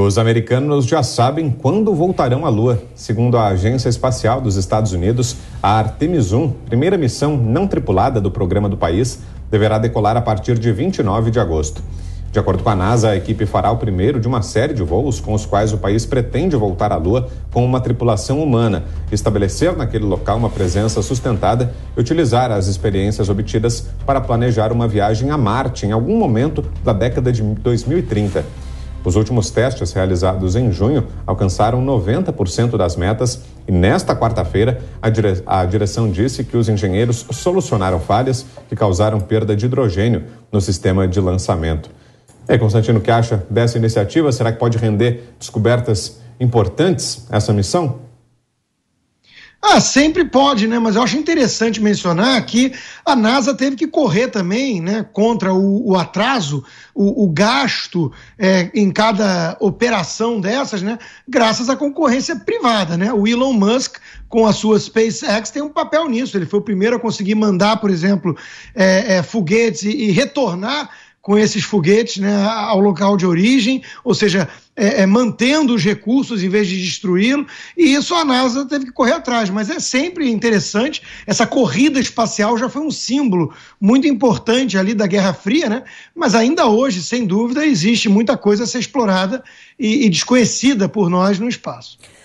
Os americanos já sabem quando voltarão à Lua. Segundo a Agência Espacial dos Estados Unidos, a Artemis 1, primeira missão não tripulada do programa do país, deverá decolar a partir de 29 de agosto. De acordo com a NASA, a equipe fará o primeiro de uma série de voos com os quais o país pretende voltar à Lua com uma tripulação humana, estabelecer naquele local uma presença sustentada e utilizar as experiências obtidas para planejar uma viagem a Marte em algum momento da década de 2030. Os últimos testes realizados em junho alcançaram 90% das metas e nesta quarta-feira a, dire... a direção disse que os engenheiros solucionaram falhas que causaram perda de hidrogênio no sistema de lançamento. E aí, Constantino, o que acha dessa iniciativa? Será que pode render descobertas importantes essa missão? Ah, sempre pode, né? Mas eu acho interessante mencionar que a NASA teve que correr também, né? Contra o, o atraso, o, o gasto é, em cada operação dessas, né? Graças à concorrência privada, né? O Elon Musk, com a sua SpaceX, tem um papel nisso. Ele foi o primeiro a conseguir mandar, por exemplo, é, é, foguetes e, e retornar com esses foguetes né, ao local de origem, ou seja, é, é, mantendo os recursos em vez de destruí lo e isso a NASA teve que correr atrás. Mas é sempre interessante, essa corrida espacial já foi um símbolo muito importante ali da Guerra Fria, né? mas ainda hoje, sem dúvida, existe muita coisa a ser explorada e, e desconhecida por nós no espaço.